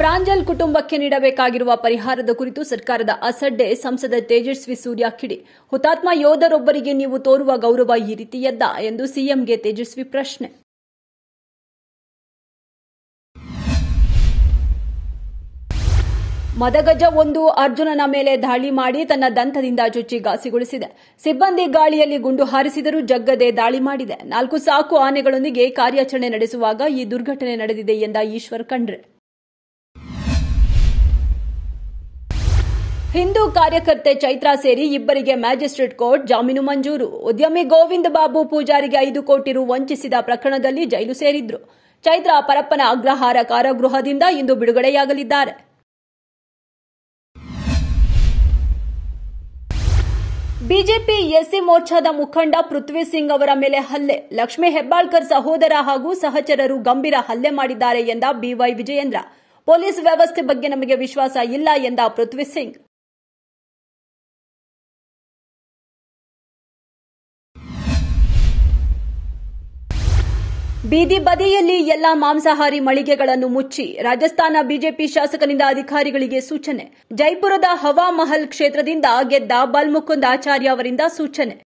ಪ್ರಾಂಜಲ್ ಕುಟುಂಬಕ್ಕೆ ನೀಡಬೇಕಾಗಿರುವ ಪರಿಹಾರದ ಕುರಿತು ಸರ್ಕಾರದ ಅಸಡ್ಡೆ ಸಂಸದ ತೇಜಸ್ವಿ ಸೂರ್ಯ ಕಿಡಿ ಹುತಾತ್ಮ ಯೋಧರೊಬ್ಬರಿಗೆ ನೀವು ತೋರುವ ಗೌರವ ಈ ರೀತಿಯದ್ದ ಎಂದು ಸಿಎಂಗೆ ತೇಜಸ್ವಿ ಪ್ರಶ್ನೆ ಮದಗಜ ಒಂದು ಅರ್ಜುನನ ಮೇಲೆ ದಾಳಿ ಮಾಡಿ ತನ್ನ ದಂತದಿಂದ ಚುಚ್ಚಿ ಗಾಸಿಗೊಳಿಸಿದೆ ಸಿಬ್ಬಂದಿ ಗಾಳಿಯಲ್ಲಿ ಗುಂಡು ಹಾರಿಸಿದರೂ ಜಗ್ಗದೆ ದಾಳಿ ಮಾಡಿದೆ ನಾಲ್ಕು ಸಾಕು ಆನೆಗಳೊಂದಿಗೆ ಕಾರ್ಯಾಚರಣೆ ನಡೆಸುವಾಗ ಈ ದುರ್ಘಟನೆ ನಡೆದಿದೆ ಎಂದ ಈಶ್ವರ್ ಕಂಡ್ರೆ ಹಿಂದೂ ಕಾರ್ಯಕರ್ತೆ ಚೈತ್ರಾ ಸೇರಿ ಇಬ್ಬರಿಗೆ ಮ್ಯಾಜಿಸ್ಟ್ರೇಟ್ ಕೋರ್ಟ್ ಜಾಮೀನು ಮಂಜೂರು ಉದ್ಯಮಿ ಗೋವಿಂದ ಬಾಬು ಪೂಜಾರಿಗೆ ಐದು ಕೋಟಿ ರು ವಂಚಿಸಿದ ಪ್ರಕರಣದಲ್ಲಿ ಜೈಲು ಸೇರಿದ್ರು ಚೈತ್ರಾ ಪರಪ್ಪನ ಅಗ್ರಹಾರ ಕಾರಾಗೃಹದಿಂದ ಇಂದು ಬಿಡುಗಡೆಯಾಗಲಿದ್ದಾರೆ ಬಿಜೆಪಿ ಎಸ್ಸಿ ಮೋರ್ಚಾದ ಮುಖಂಡ ಪೃಥ್ವಿ ಸಿಂಗ್ ಅವರ ಮೇಲೆ ಹಲ್ಲೆ ಲಕ್ಷ್ಮೀ ಹೆಬ್ಬಾಳ್ಕರ್ ಸಹೋದರ ಹಾಗೂ ಸಹಚರರು ಗಂಭೀರ ಹಲ್ಲೆ ಮಾಡಿದ್ದಾರೆ ಎಂದ ಬಿವೈ ವಿಜಯೇಂದ್ರ ಪೊಲೀಸ್ ವ್ಯವಸ್ಥೆ ಬಗ್ಗೆ ನಮಗೆ ವಿಶ್ವಾಸ ಇಲ್ಲ ಎಂದ ಪೃಥ್ವಿ ಸಿಂಗ್ ಬೀದಿ ಬದಿಯಲ್ಲಿ ಎಲ್ಲಾ ಮಾಂಸಾಹಾರಿ ಮಳಿಗೆಗಳನ್ನು ಮುಚ್ಚಿ ರಾಜಸ್ಥಾನ ಬಿಜೆಪಿ ಶಾಸಕನಿಂದ ಅಧಿಕಾರಿಗಳಿಗೆ ಸೂಚನೆ ಜೈಪುರದ ಹವಾ ಮಹಲ್ ಕ್ಷೇತ್ರದಿಂದ ಗೆದ್ದ ಬಲ್ಮುಕುಂದ್ ಆಚಾರ್ಯ ಅವರಿಂದ ಸೂಚನೆ